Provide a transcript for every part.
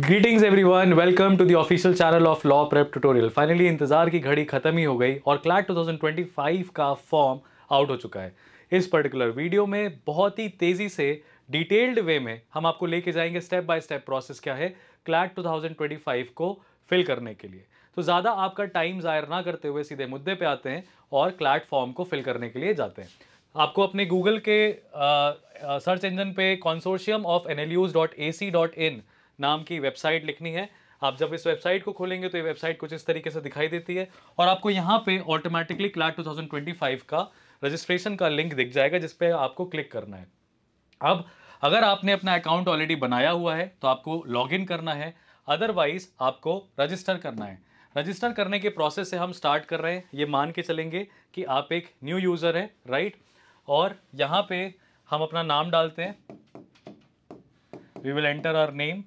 Greetings everyone welcome to the official channel of law prep tutorial finally इंतजार की घड़ी खत्म ही हो गई और क्लैट 2025 का फॉर्म आउट हो चुका है इस पर्टिकुलर वीडियो में बहुत ही तेज़ी से डिटेल्ड वे में हम आपको लेके जाएंगे स्टेप बाय स्टेप प्रोसेस क्या है क्लैट 2025 को फिल करने के लिए तो ज़्यादा आपका टाइम ज़ाहिर ना करते हुए सीधे मुद्दे पे आते हैं और क्लैट फॉर्म को फिल करने के लिए जाते हैं आपको अपने गूगल के सर्च इंजन पे consortium of N L Us dot A C dot in नाम की वेबसाइट लिखनी है आप जब इस वेबसाइट को खोलेंगे तो ये वेबसाइट कुछ इस तरीके से दिखाई देती है और आपको यहाँ पे ऑटोमेटिकली क्लार्क 2025 का रजिस्ट्रेशन का लिंक दिख जाएगा जिस पर आपको क्लिक करना है अब अगर आपने अपना अकाउंट ऑलरेडी बनाया हुआ है तो आपको लॉगिन करना है अदरवाइज आपको रजिस्टर करना है रजिस्टर करने के प्रोसेस से हम स्टार्ट कर रहे हैं ये मान के चलेंगे कि आप एक न्यू यूज़र है राइट और यहाँ पे हम अपना नाम डालते हैं we will enter our name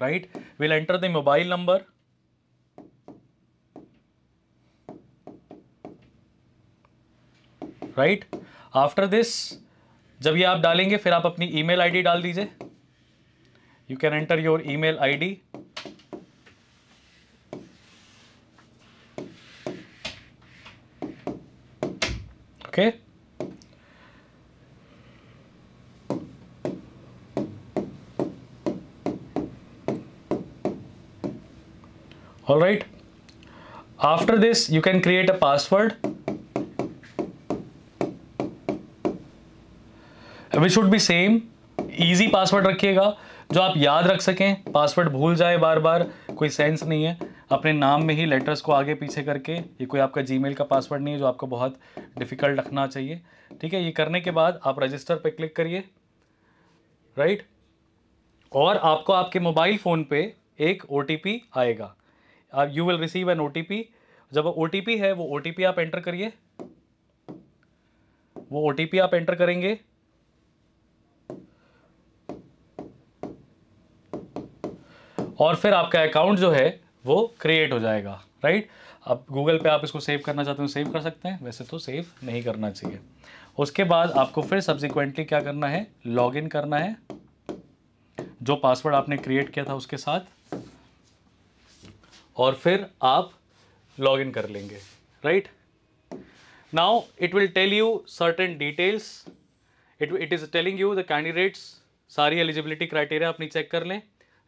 right we'll enter the mobile number right after this जब ये आप डालेंगे फिर आप अपनी ईमेल आईडी डाल दीजिए you can enter your email ID okay okay. all right after this you can create a password which should be same easy password रखिएगा जो आप याद रख सकें पासवर्ड भूल जाए बार बार कोई सेंस नहीं है अपने नाम में ही लेटर्स को आगे पीछे करके ये कोई आपका जीमेल का पासवर्ड नहीं है जो आपको बहुत डिफ़िकल्ट रखना चाहिए ठीक है ये करने के बाद आप रजिस्टर पे क्लिक करिए राइट और आपको आपके मोबाइल फ़ोन पे एक ओ आएगा आप you will receive an O जब ओ है वो ओ आप एंटर करिए वो ओ आप एंटर करेंगे और फिर आपका अकाउंट जो है वो क्रिएट हो जाएगा राइट अब गूगल पे आप इसको सेव करना चाहते हो सेव कर सकते हैं वैसे तो सेव नहीं करना चाहिए उसके बाद आपको फिर सब्सिक्वेंटली क्या करना है लॉगिन करना है जो पासवर्ड आपने क्रिएट किया था उसके साथ और फिर आप लॉग इन कर लेंगे right now it will tell you certain details it it is telling you the candidates सारी एलिजिबिलिटी क्राइटेरिया अपनी चेक कर लें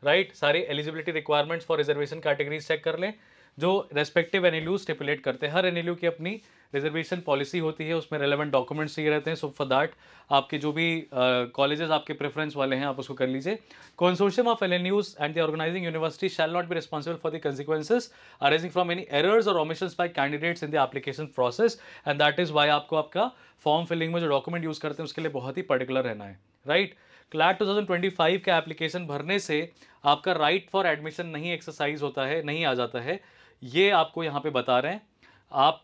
राइट right? सारी eligibility requirements for reservation categories check कर लें जो रेस्पेक्टिव एन स्टिपुलेट करते हैं हर एन की अपनी रिजर्वेशन पॉलिसी होती है उसमें रेलेवेंट डॉक्यूमेंट्स ये रहते हैं सो फॉर दैट आपके जो भी कॉलेजेस uh, आपके प्रेफरेंस वाले हैं आप उसको कर लीजिए consortium of L N Us and the organizing university shall not be responsible for the consequences arising from any errors or omission by candidates in the application process and that is why आपको आपका form filling में जो document use करते हैं उसके लिए बहुत ही particular रहना है right two thousand twenty five का एप्लीकेशन भरने से आपका राइट फॉर एडमिशन नहीं एक्सरसाइज होता है नहीं आ जाता है ये आपको यहाँ पे बता रहे हैं आप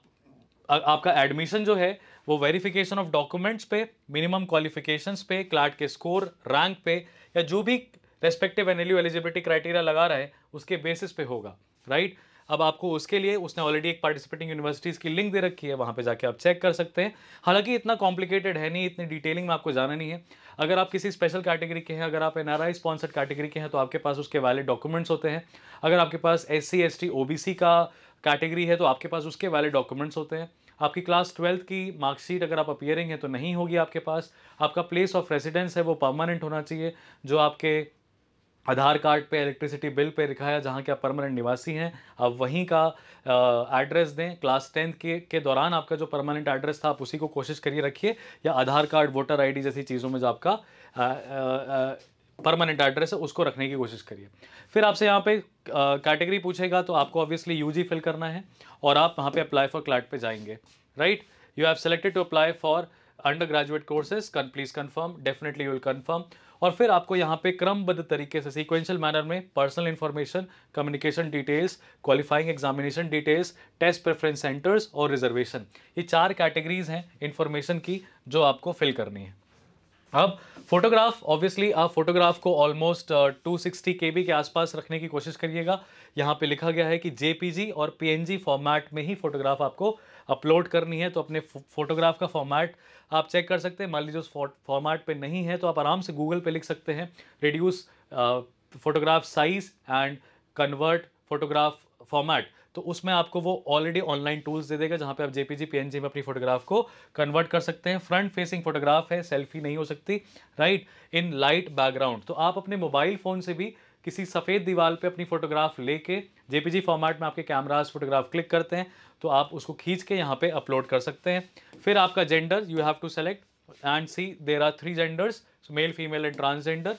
आ, आपका एडमिशन जो है वो वेरिफिकेशन ऑफ डॉक्यूमेंट्स पे मिनिमम क्वालिफिकेशंस पे क्लाट के स्कोर रैंक पे या जो भी रेस्पेक्टिव एन एलिजिबिलिटी क्राइटेरिया लगा रहा है उसके बेसिस पे होगा राइट right? अब आपको उसके लिए उसने ऑलरेडी एक पार्टिसिपेटिंग यूनिवर्सिटीज़ की लिंक दे रखी है वहाँ पे जाके आप चेक कर सकते हैं हालांकि इतना कॉम्प्लिकेटेड है नहीं इतनी डिटेलिंग में आपको जाना नहीं है अगर आप किसी स्पेशल कैटेगरी के हैं अगर आप N R I sponsored category के हैं तो आपके पास उसके वैलिड डॉक्यूमेंट्स होते हैं अगर आपके पास S C S T O B C का कैटेगरी है तो आपके पास उसके वैलिड डॉक्यूमेंट्स होते हैं आपकी क्लास ट्वेल्थ की मार्कशीट अगर आप अपियरिंग है तो नहीं होगी आपके पास आपका प्लेस ऑफ रेजिडेंस है वो परमानेंट होना चाहिए जो आपके आधार कार्ड पे इलेक्ट्रिसिटी बिल पे लिखा है जहाँ के आप परमानेंट निवासी हैं आप वहीं का एड्रेस दें क्लास टेंथ के के दौरान आपका जो परमानेंट एड्रेस था आप उसी को कोशिश करिए रखिए या आधार कार्ड वोटर आईडी जैसी चीज़ों में जो आपका परमानेंट एड्रेस है उसको रखने की कोशिश करिए फिर आपसे यहाँ पे कैटेगरी पूछेगा तो आपको ऑब्वियसली यू फिल करना है और आप वहाँ पर अप्लाई फॉर क्लाट पर जाएंगे right you have selected to apply for undergraduate courses please confirm definitely you will confirm और फिर आपको यहाँ पे क्रमबद्ध तरीके से सीक्वेंशियल मैनर में personal information communication details qualifying examination details test preference centres और रिजर्वेशन ये चार कैटेगरीज हैं इन्फॉर्मेशन की जो आपको फिल करनी है अब फोटोग्राफ ऑब्वियसली आप फोटोग्राफ को almost two sixty K B के आसपास रखने की कोशिश करिएगा यहाँ पे लिखा गया है कि जे और पी फॉर्मेट में ही फोटोग्राफ आपको अपलोड करनी है तो अपने फोटोग्राफ का फॉर्मेट आप चेक कर सकते हैं मान लीजिए उस फॉर्मेट पे नहीं है तो आप आराम से गूगल पे लिख सकते हैं reduce photograph size and convert photograph format तो उसमें आपको वो ऑलरेडी ऑनलाइन टूल्स दे देगा जहाँ पे आप जेपीजी पीएनजी में अपनी फोटोग्राफ को कन्वर्ट कर सकते हैं फ्रंट फेसिंग फोटोग्राफ है सेल्फी नहीं हो सकती राइट इन लाइट बैकग्राउंड तो आप अपने मोबाइल फ़ोन से भी किसी सफ़ेद दीवार पे अपनी फ़ोटोग्राफ लेके जेपीजी फॉर्मेट में आपके कैमराज फोटोग्राफ क्लिक करते हैं तो आप उसको खींच के यहाँ पे अपलोड कर सकते हैं फिर आपका gender you have to select and see there are three genders male female and transgender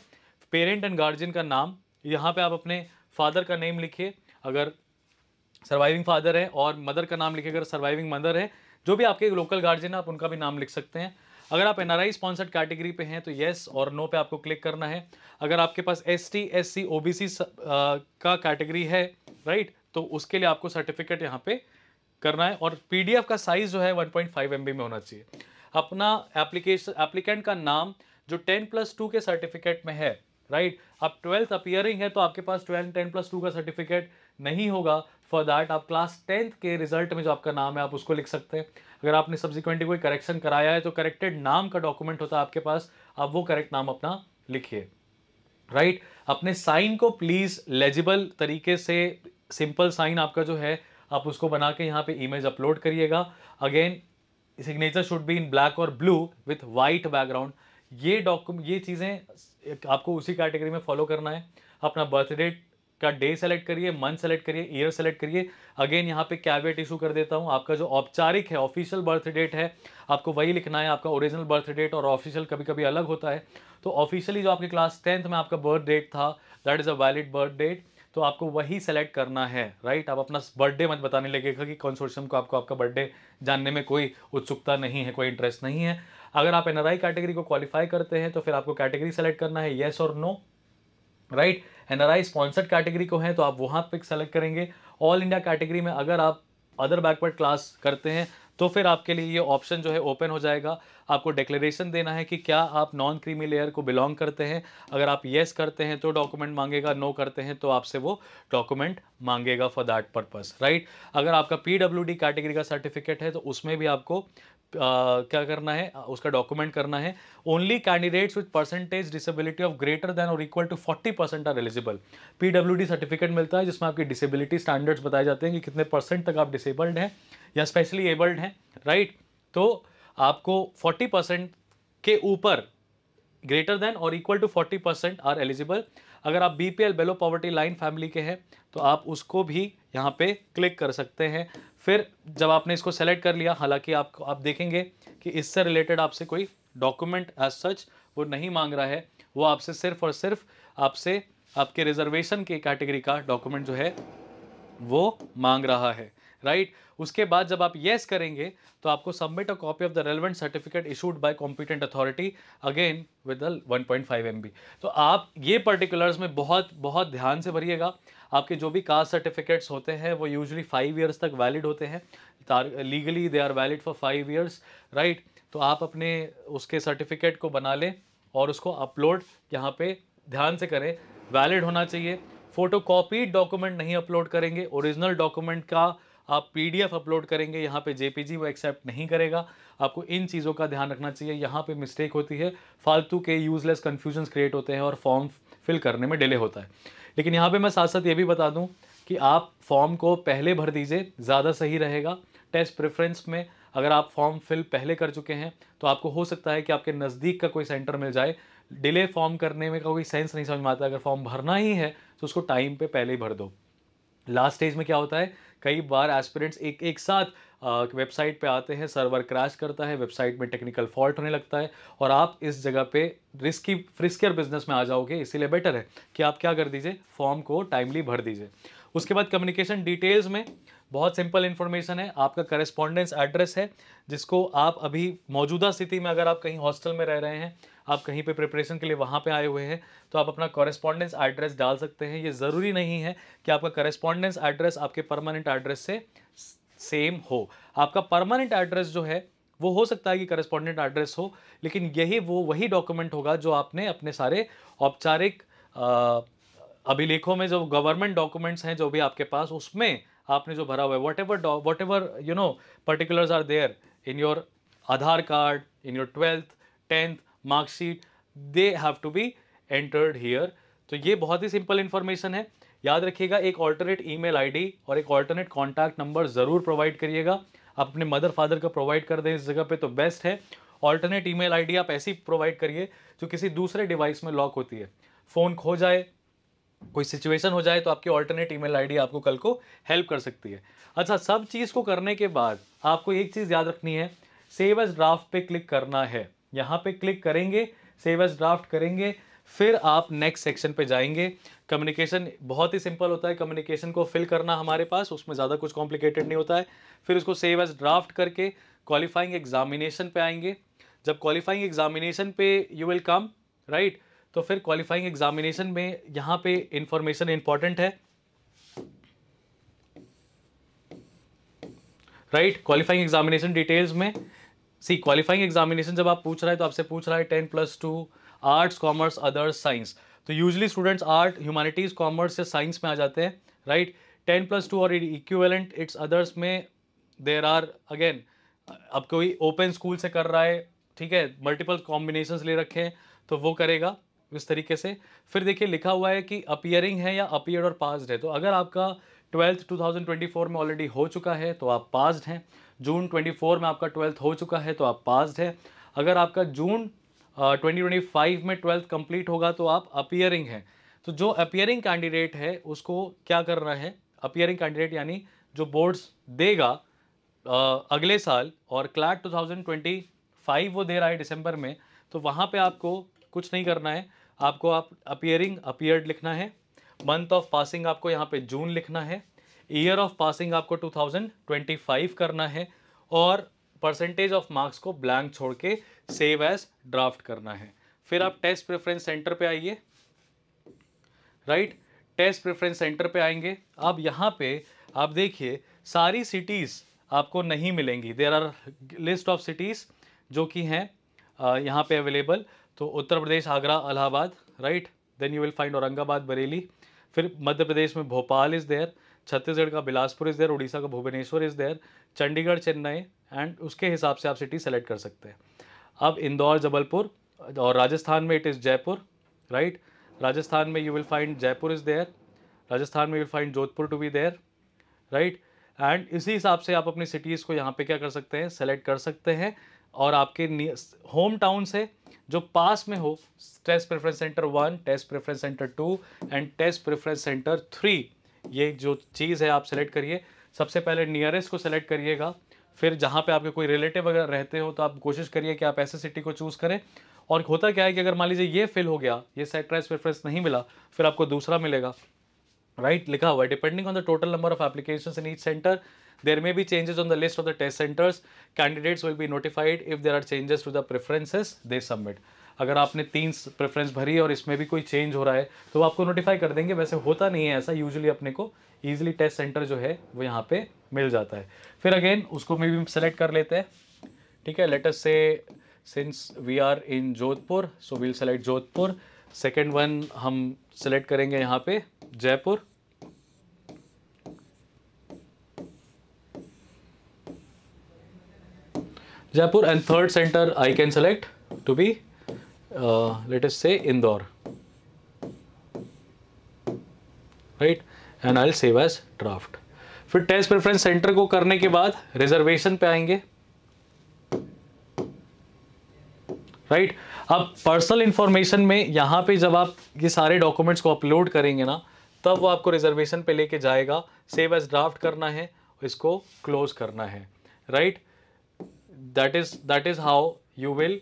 parent and guardian का नाम यहाँ पर आप अपने फादर का नेम लिखिए अगर सर्वाइविंग फादर है और मदर का नाम लिखिए अगर सर्वाइविंग मदर है जो भी आपके लोकल गार्जियन है आप उनका भी नाम लिख सकते हैं अगर आप N R I sponsored category पे हैं तो येस और नो पे आपको क्लिक करना है अगर आपके पास S T S C O B C का कैटेगरी है राइट तो उसके लिए आपको सर्टिफिकेट यहाँ पे करना है और पी डी एफ का साइज़ जो है one point five M B में होना चाहिए अपना एप्लीकेशन एप्लीकेंट का नाम जो टेन प्लस टू के सर्टिफिकेट में है राइट right? ट्वेल्थ अपियरिंग है तो आपके पास ट्वेल्थ टेन प्लस टू का सर्टिफिकेट नहीं होगा फॉर दैट आप क्लास टेंथ के रिजल्ट में जो आपका नाम है आप उसको लिख सकते हैं अगर आपने सब्सिक्वेंटली कोई करेक्शन कराया है तो करेक्टेड नाम का डॉक्यूमेंट होता है आपके पास आप वो करेक्ट नाम अपना लिखिए राइट right? अपने साइन को प्लीज़ लेजिबल तरीके से सिंपल साइन आपका जो है आप उसको बना के यहाँ पे इमेज अपलोड करिएगा again signature should be in black और ब्लू विथ वाइट बैकग्राउंड ये डॉक्यूमेंट ये चीज़ें आपको उसी कैटेगरी में फॉलो करना है अपना बर्थडेट का डे सेलेक्ट करिए मंथ सेलेक्ट करिए ईयर सेलेक्ट करिए अगेन यहाँ पे कैवेट इशू कर देता हूँ आपका जो औपचारिक है ऑफिशियल बर्थ डेट है आपको वही लिखना है आपका ओरिजिनल बर्थ डेट और ऑफिशियल कभी कभी अलग होता है तो ऑफिशियली जो आपकी क्लास टेंथ में आपका बर्थ डेट था that is a valid birth date तो आपको वही सेलेक्ट करना है राइट आप अपना बर्थडे मत बताने लगेगा कि कॉन्सोर्शियम को आपको आपका बर्थडे जानने में कोई उत्सुकता नहीं है कोई इंटरेस्ट नहीं है अगर आप एन कैटेगरी को क्वालिफाई करते हैं तो फिर आपको कैटेगरी सेलेक्ट करना है येस और no right right? An sponsored category को है तो आप वहाँ पर सेलेक्ट करेंगे ऑल इंडिया कैटेगरी में अगर आप अदर बैकवर्ड क्लास करते हैं तो फिर आपके लिए ये ऑप्शन जो है ओपन हो जाएगा आपको डिक्लेरेशन देना है कि क्या आप नॉन क्रीमी लेयर को बिलोंग करते हैं अगर आप येस करते हैं तो डॉक्यूमेंट मांगेगा नो करते हैं तो आपसे वो डॉक्यूमेंट मांगेगा फॉर दैट पर्पस राइट अगर आपका पी कैटेगरी का सर्टिफिकेट है तो उसमें भी आपको क्या करना है उसका डॉक्यूमेंट करना है only candidates with percentage disability of greater than और equal to 40 percent are eligible पीडब्ल्यूडी सर्टिफिकेट मिलता है जिसमें आपकी डिसेबिलिटी स्टैंडर्ड्स बताए जाते हैं कि कितने परसेंट तक आप डिसेबल्ड हैं या स्पेशली एबल्ड हैं राइट तो आपको 40 परसेंट के ऊपर ग्रेटर देन और equal to 40 percent are eligible अगर आप B P L below poverty line family के हैं तो आप उसको भी यहाँ पे क्लिक कर सकते हैं फिर जब आपने इसको सेलेक्ट कर लिया हालांकि आपको आप देखेंगे कि इससे रिलेटेड आपसे कोई डॉक्यूमेंट एज सच वो नहीं मांग रहा है वो आपसे सिर्फ और सिर्फ आपसे आपके रिजर्वेशन के कैटेगरी का डॉक्यूमेंट जो है वो मांग रहा है राइट उसके बाद जब आप येस करेंगे तो आपको submit a copy of the relevant certificate issued by competent authority again with one point five M बी तो आप ये पर्टिकुलर्स में बहुत बहुत ध्यान से भरिएगा आपके जो भी कास्ट सर्टिफिकेट्स होते हैं वो यूजली फाइव ईयर्स तक वैलिड होते हैं legally they are valid for five years right तो आप अपने उसके सर्टिफिकेट को बना लें और उसको अपलोड यहाँ पे ध्यान से करें वैलिड होना चाहिए फ़ोटो कॉपी डॉक्यूमेंट नहीं अपलोड करेंगे ओरिजिनल डॉक्यूमेंट का आप पी अपलोड करेंगे यहाँ पे जे वो एक्सेप्ट नहीं करेगा आपको इन चीज़ों का ध्यान रखना चाहिए यहाँ पे मिस्टेक होती है फालतू के यूज़लेस कन्फ्यूजन्स क्रिएट होते हैं और फॉर्म फिल करने में डिले होता है लेकिन यहाँ पे मैं साथ साथ ये भी बता दूँ कि आप फॉर्म को पहले भर दीजिए ज़्यादा सही रहेगा टेस्ट प्रेफरेंस में अगर आप फॉर्म फिल पहले कर चुके हैं तो आपको हो सकता है कि आपके नज़दीक का कोई सेंटर मिल जाए डिले फॉर्म करने में का कोई सेंस नहीं समझ में आता अगर फॉर्म भरना ही है तो उसको टाइम पर पहले ही भर दो लास्ट स्टेज में क्या होता है कई बार एस्पिरेंट्स एक एक साथ वेबसाइट पे आते हैं सर्वर क्रैश करता है वेबसाइट में टेक्निकल फॉल्ट होने लगता है और आप इस जगह पे रिस्की फ्रिस्कियर बिजनेस में आ जाओगे इसीलिए बेटर है कि आप क्या कर दीजिए फॉर्म को टाइमली भर दीजिए उसके बाद कम्युनिकेशन डिटेल्स में बहुत सिंपल इन्फॉर्मेशन है आपका करस्पॉन्डेंस एड्रेस है जिसको आप अभी मौजूदा स्थिति में अगर आप कहीं हॉस्टल में रह रहे हैं आप कहीं पे प्रिपरेशन के लिए वहाँ पे आए हुए हैं तो आप अपना कॉरेस्पॉन्डेंस एड्रेस डाल सकते हैं ये ज़रूरी नहीं है कि आपका करेस्पॉन्डेंस एड्रेस आपके परमानेंट एड्रेस से सेम हो आपका परमानेंट एड्रेस जो है वो हो सकता है कि करस्पॉन्डेंट एड्रेस हो लेकिन यही वो वही डॉक्यूमेंट होगा जो आपने अपने सारे औपचारिक अभिलेखों में जो गवर्नमेंट डॉक्यूमेंट्स हैं जो भी आपके पास उसमें आपने जो भरा हुआ है whatever whatever you know particulars are there in your Aadhaar card in your twelfth tenth marksheet they have to be entered here तो ये बहुत ही सिंपल इन्फॉर्मेशन है याद रखिएगा एक ऑल्टरनेट ई मेल और एक ऑल्टरनेट कॉन्टैक्ट नंबर ज़रूर प्रोवाइड करिएगा आप अपने मदर फादर का प्रोवाइड कर दें इस जगह पे तो बेस्ट है ऑल्टरनेट ई मेल आप ऐसी प्रोवाइड करिए जो किसी दूसरे डिवाइस में लॉक होती है फ़ोन खो जाए कोई सिचुएशन हो जाए तो आपकी ऑल्टरनेट ईमेल आईडी आपको कल को हेल्प कर सकती है अच्छा सब चीज़ को करने के बाद आपको एक चीज़ याद रखनी है सेव एज ड्राफ्ट पे क्लिक करना है यहाँ पे क्लिक करेंगे सेव एज ड्राफ्ट करेंगे फिर आप नेक्स्ट सेक्शन पे जाएंगे कम्युनिकेशन बहुत ही सिंपल होता है कम्युनिकेशन को फिल करना हमारे पास उसमें ज़्यादा कुछ कॉम्प्लिकेटेड नहीं होता है फिर उसको सेव एज ड्राफ्ट करके क्वालिफाइंग एग्जामिनेशन पे आएंगे जब क्वालिफाइंग एग्जामिनेशन पे यू विल कम राइट तो फिर क्वालिफाइंग एग्जामिनेशन में यहाँ पे इंफॉर्मेशन इंपॉर्टेंट है राइट क्वालिफाइंग एग्जामिनेशन डिटेल्स में सी क्वालिफाइंग एग्जामिनेशन जब आप पूछ रहा है तो आपसे पूछ रहा है ten plus two arts commerce others science तो usually students art humanities commerce या साइंस में आ जाते हैं राइट टेन प्लस टू और इक्वेलेंट इट्स अदर्स में देर आर अगेन अब कोई ओपन स्कूल से कर रहा है ठीक है मल्टीपल कॉम्बिनेशन ले रखे हैं तो वो करेगा इस तरीके से फिर देखिए लिखा हुआ है कि अपियरिंग है या अपियर और पास्ड है तो अगर आपका ट्वेल्थ 2024 में ऑलरेडी हो चुका है तो आप पास्ड हैं जून 24 में आपका ट्वेल्थ हो चुका है तो आप पास्ड हैं अगर आपका जून ट्वेंटी ट्वेंटी फाइव में ट्वेल्थ कंप्लीट होगा तो आप अपियरिंग हैं तो जो अपियरिंग कैंडिडेट है उसको क्या करना है अपियरिंग कैंडिडेट यानी जो बोर्ड्स देगा अगले साल और क्लैट 2025 वो दे रहा है दिसंबर में तो वहाँ पे आपको कुछ नहीं करना है आपको आप अपियरिंग अपियर्ड लिखना है मंथ ऑफ पासिंग आपको यहाँ पे जून लिखना है ईयर ऑफ पासिंग आपको 2025 करना है और परसेंटेज ऑफ मार्क्स को ब्लैंक छोड़ के सेव एज ड्राफ्ट करना है फिर आप टेस्ट प्रेफरेंस सेंटर पे आइए राइट टेस्ट प्रेफरेंस सेंटर पे आएंगे अब यहाँ पे आप देखिए सारी सिटीज़ आपको नहीं मिलेंगी there are list of cities जो कि हैं यहाँ पे अवेलेबल तो Uttar Pradesh Agra Allahabad right then you will find Aurangabad Bareilly फिर मध्य प्रदेश में भोपाल इज़ देयर छत्तीसगढ़ का बिलासपुर इज़ देयर उड़ीसा का Bhubaneswar is there Chandigarh Chennai and उसके हिसाब से आप सिटी सेलेक्ट कर सकते हैं अब इंदौर जबलपुर और राजस्थान में it is Jaipur right Rajasthan में you will find Jaipur is there Rajasthan में you will find Jodhpur to be there right and इसी हिसाब से आप अपनी सिटीज़ को यहाँ पे क्या कर सकते हैं सेलेक्ट कर सकते हैं और आपके होम टाउन से जो पास में हो test preference centre one test preference centre two and test preference centre three ये जो चीज़ है आप सेलेक्ट करिए सबसे पहले नियरेस्ट को सेलेक्ट करिएगा फिर जहाँ पे आपके कोई रिलेटिव अगर रहते हो तो आप कोशिश करिए कि आप ऐसे सिटी को चूज़ करें और होता क्या है कि अगर मान लीजिए ये फिल हो गया ये सेट प्राइस प्रेफरेंस नहीं मिला फिर आपको दूसरा मिलेगा राइट right? लिखा हुआ है depending on the total number of application in each centre there may be changes on the list of the test centres candidates will be notified if there are changes to the preferences they submit अगर आपने तीन preference भरी और इसमें भी कोई change हो रहा है तो वो आपको नोटिफाई कर देंगे वैसे होता नहीं है ऐसा यूजुअली अपने को ईजिली टेस्ट सेंटर जो है वो यहाँ पे मिल जाता है फिर अगेन उसको मे भी सेलेक्ट कर लेते हैं ठीक है let's say since we are in Jodhpur so we'll select Jodhpur second one हम सेलेक्ट करेंगे यहाँ पे Jaipur Jaipur and third centre I can select to be let's say Indore right right? And I save as draft फिर टेस्ट प्रेफरेंस सेंटर को करने के बाद reservation पे आएंगे राइट right? अब पर्सनल इंफॉर्मेशन में यहां पे जब आप ये सारे डॉक्यूमेंट्स को अपलोड करेंगे ना तब वो आपको रिजर्वेशन पे लेके जाएगा सेव एज ड्राफ्ट करना है इसको क्लोज करना है right that is that is how you will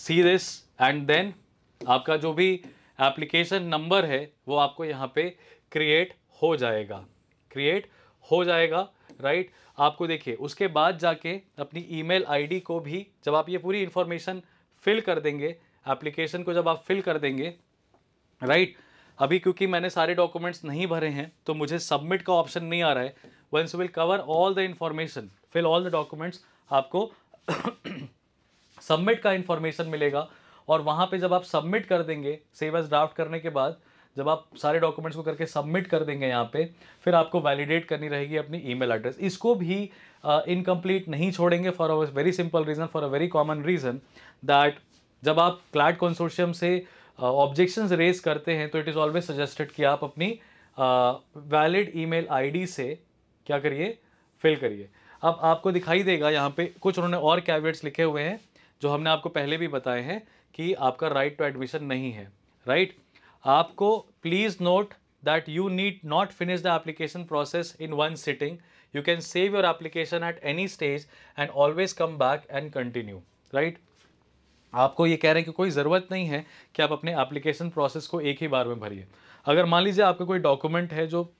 see this and then आपका जो भी एप्लीकेशन नंबर है वो आपको यहाँ पे क्रिएट हो जाएगा क्रिएट हो जाएगा राइट आपको देखिए उसके बाद जाके अपनी ईमेल आईडी को भी जब आप ये पूरी इन्फॉर्मेशन फिल कर देंगे एप्लीकेशन को जब आप फिल कर देंगे राइट अभी क्योंकि मैंने सारे डॉक्यूमेंट्स नहीं भरे हैं तो मुझे सबमिट का ऑप्शन नहीं आ रहा है once will cover all the information fill all the documents आपको सबमिट का इन्फॉर्मेशन मिलेगा और वहाँ पे जब आप सबमिट कर देंगे सेवस ड्राफ्ट करने के बाद जब आप सारे डॉक्यूमेंट्स को करके सबमिट कर देंगे यहाँ पे फिर आपको वैलिडेट करनी रहेगी अपनी ईमेल एड्रेस इसको भी इनकम्प्लीट uh, नहीं छोड़ेंगे for a very simple reason for a very common reason that जब आप क्लाड कॉन्सोर्शियम से ऑब्जेक्शन uh, रेज करते हैं तो इट इज़ ऑलवेज सजेस्टेड कि आप अपनी वैलिड ई मेल से क्या करिए फिल करिए अब आपको दिखाई देगा यहाँ पे कुछ उन्होंने और कैवियट्स लिखे हुए हैं जो हमने आपको पहले भी बताए हैं कि आपका राइट टू एडमिशन नहीं है राइट आपको please note that you need not finish the application process in one sitting you can save your application at any stage and always come back and continue right आपको ये कह रहे हैं कि कोई ज़रूरत नहीं है कि आप अपने एप्लीकेशन प्रोसेस को एक ही बार में भरिए अगर मान लीजिए आपका कोई डॉक्यूमेंट है जो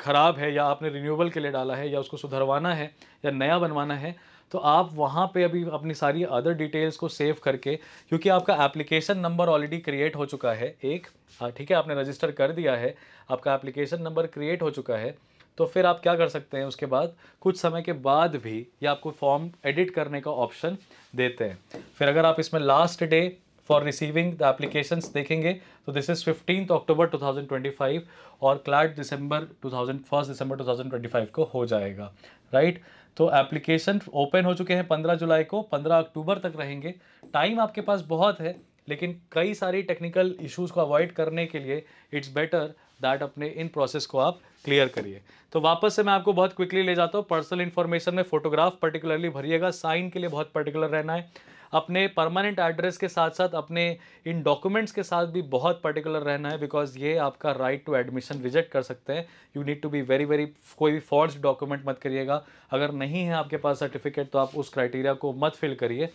ख़राब है या आपने रिन्यूअल के लिए डाला है या उसको सुधरवाना है या नया बनवाना है तो आप वहाँ पे अभी अपनी सारी अदर डिटेल्स को सेव करके क्योंकि आपका एप्लीकेशन नंबर ऑलरेडी क्रिएट हो चुका है एक हाँ, ठीक है आपने रजिस्टर कर दिया है आपका एप्लीकेशन नंबर क्रिएट हो चुका है तो फिर आप क्या कर सकते हैं उसके बाद कुछ समय के बाद भी ये आपको फॉर्म एडिट करने का ऑप्शन देते हैं फिर अगर आप इसमें last day for receiving the applications देखेंगे तो दिस इज़ फिफ्टीन अक्टूबर 2025 और क्लाट दिसंबर थाउजेंड फर्स्ट दिसंबर 2025 को हो जाएगा राइट right? तो एप्लीकेशन ओपन हो चुके हैं पंद्रह जुलाई को पंद्रह अक्टूबर तक रहेंगे टाइम आपके पास बहुत है लेकिन कई सारी टेक्निकल इश्यूज को अवॉइड करने के लिए इट्स बेटर दैट अपने इन प्रोसेस को आप क्लियर करिए तो वापस से मैं आपको बहुत क्विकली ले जाता हूँ पर्सनल इन्फॉर्मेशन में फोटोग्राफ पर्टिकुलरली भरिएगा साइन के लिए बहुत पर्टिकुलर रहना है अपने परमानेंट एड्रेस के साथ साथ अपने इन डॉक्यूमेंट्स के साथ भी बहुत पर्टिकुलर रहना है बिकॉज ये आपका राइट टू एडमिशन रिजेक्ट कर सकते हैं you need to be very very कोई भी फॉल्स डॉक्यूमेंट मत करिएगा अगर नहीं है आपके पास सर्टिफिकेट तो आप उस क्राइटेरिया को मत फिल करिए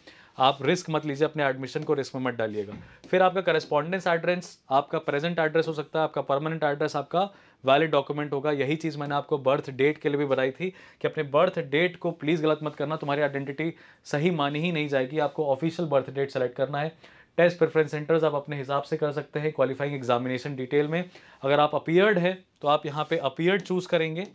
आप रिस्क मत लीजिए अपने एडमिशन को रिस्क में मत डालिएगा फिर आपका करस्पॉन्डेंस एड्रेस आपका प्रेजेंट एड्रेस हो सकता है आपका परमानेंट एड्रेस आपका वैलिड डॉक्यूमेंट होगा यही चीज़ मैंने आपको बर्थ डेट के लिए भी बताई थी कि अपने बर्थ डेट को प्लीज़ गलत मत करना तुम्हारी आइडेंटिटी सही मानी ही नहीं जाएगी आपको ऑफिशियल बर्थ डेट सेलेक्ट करना है टेस्ट प्रेफरेंस सेंटर्स आप अपने हिसाब से कर सकते हैं क्वालिफाइंग एग्जामिनेशन डिटेल में अगर आप अपियर्ड है तो आप यहाँ पे अपियर्ड चूज़ करेंगे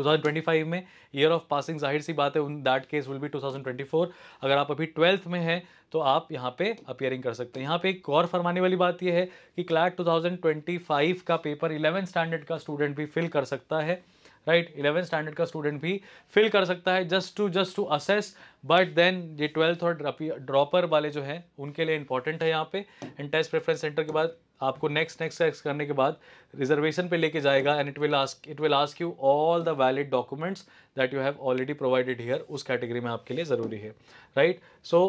2025 में ईयर ऑफ पासिंग जाहिर सी बात है उन दैट केस विल बी 2024 अगर आप अभी ट्वेल्थ में हैं तो आप यहाँ पे अपियरिंग कर सकते हैं यहाँ पे एक और फरमाने वाली बात यह है कि क्लैट 2025 का पेपर 11 स्टैंडर्ड का स्टूडेंट भी फिल कर सकता है राइट इलेवन स्टैंडर्ड का स्टूडेंट भी फिल कर सकता है just to just to assess but then ये ट्वेल्थ और ड्रॉपर वाले जो हैं उनके लिए इंपॉर्टेंट है यहाँ पे एंड टेस्ट प्रेफरेंस सेंटर के बाद आपको नेक्स्ट नेक्स्ट सेक्स करने के बाद रिजर्वेशन पे लेके जाएगा and it will ask it will ask you all the valid documents that you have already provided here उस कैटेगरी में आपके लिए ज़रूरी है right so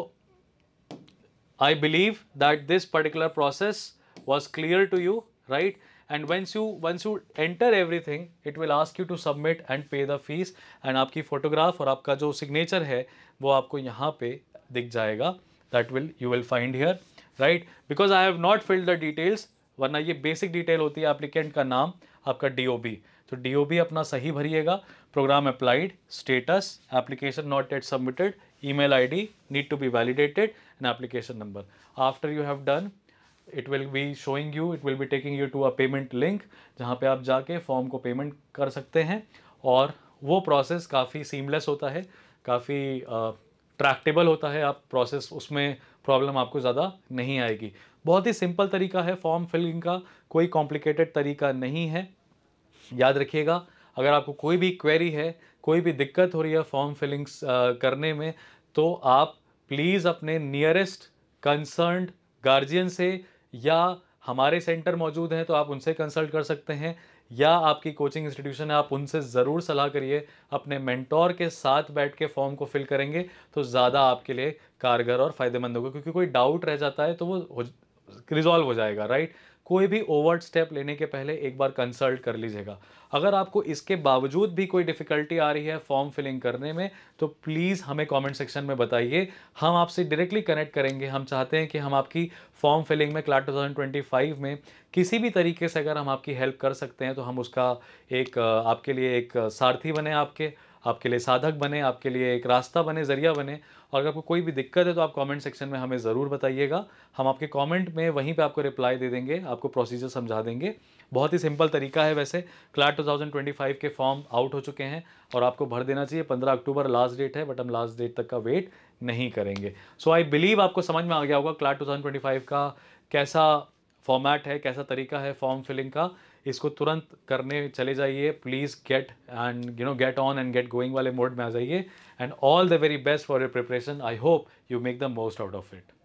I believe that this particular process was clear to you right and you you you enter everything it will ask you to submit and pay the fees and आपकी photograph और आपका जो signature है वो आपको यहाँ पे दिख जाएगा that will you will find here right because I have not filled the details वरना ये बेसिक डिटेल होती है एप्लीकेंट का नाम आपका डी तो डी अपना सही भरिएगा programme applied status application not yet submitted E I D need to be validated and application number after you have done it will be showing you it will be taking you to a payment link जहाँ पे आप जाके form को payment कर सकते हैं और वो प्रोसेस काफ़ी सीमलेस होता है काफ़ी ट्रैक्टेबल होता है आप प्रोसेस उसमें प्रॉब्लम आपको ज़्यादा नहीं आएगी बहुत ही सिंपल तरीका है फॉर्म फिलिंग का कोई कॉम्प्लिकेटेड तरीका नहीं है याद रखिएगा अगर आपको कोई भी क्वेरी है कोई भी दिक्कत हो रही है फॉर्म फिलिंग्स करने में तो आप प्लीज़ अपने नियरेस्ट कंसर्न गार्जियन से या हमारे सेंटर मौजूद हैं तो आप उनसे कंसल्ट कर सकते हैं या आपकी कोचिंग इंस्टीट्यूशन है आप उनसे ज़रूर सलाह करिए अपने मेंटोर के साथ बैठ के फॉर्म को फिल करेंगे तो ज़्यादा आपके लिए कारगर और फ़ायदेमंद होगा क्योंकि कोई डाउट रह जाता है तो वो रिजॉल्व हो जाएगा राइट कोई भी ओवर स्टेप लेने के पहले एक बार कंसल्ट कर लीजिएगा अगर आपको इसके बावजूद भी कोई डिफ़िकल्टी आ रही है फॉर्म फिलिंग करने में तो प्लीज़ हमें कमेंट सेक्शन में बताइए हम आपसे डायरेक्टली कनेक्ट करेंगे हम चाहते हैं कि हम आपकी फॉर्म फिलिंग में क्लास 2025 में किसी भी तरीके से अगर हम आपकी हेल्प कर सकते हैं तो हम उसका एक आपके लिए एक सारथी बने आपके आपके लिए साधक बने आपके लिए एक रास्ता बने ज़रिया बने और अगर आपको कोई भी दिक्कत है तो आप कमेंट सेक्शन में हमें ज़रूर बताइएगा हम आपके कमेंट में वहीं पे आपको रिप्लाई दे देंगे आपको प्रोसीजर समझा देंगे बहुत ही सिंपल तरीका है वैसे क्लाट 2025 के फॉर्म आउट हो चुके हैं और आपको भर देना चाहिए पंद्रह अक्टूबर लास्ट डेट है बट हम लास्ट डेट तक का वेट नहीं करेंगे सो आई बिलीव आपको समझ में आ गया होगा क्लाट टू का कैसा फॉर्मेट है कैसा तरीका है फॉर्म फिलिंग का इसको तुरंत करने चले जाइए please get and you know get on and get going वाले मोड में आ जाइए and all the very best for your preparation I hope you make the most out of it